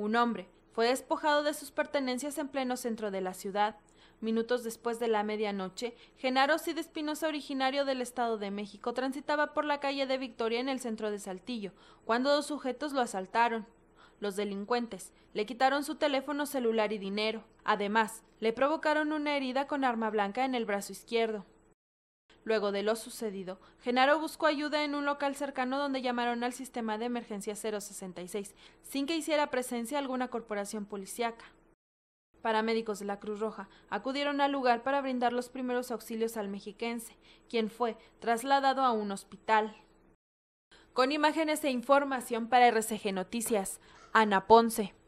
un hombre, fue despojado de sus pertenencias en pleno centro de la ciudad. Minutos después de la medianoche, Genaro Cid Espinosa, originario del Estado de México, transitaba por la calle de Victoria en el centro de Saltillo, cuando dos sujetos lo asaltaron. Los delincuentes le quitaron su teléfono celular y dinero. Además, le provocaron una herida con arma blanca en el brazo izquierdo. Luego de lo sucedido, Genaro buscó ayuda en un local cercano donde llamaron al sistema de emergencia 066, sin que hiciera presencia alguna corporación policíaca. Paramédicos de la Cruz Roja acudieron al lugar para brindar los primeros auxilios al mexiquense, quien fue trasladado a un hospital. Con imágenes e información para RCG Noticias, Ana Ponce.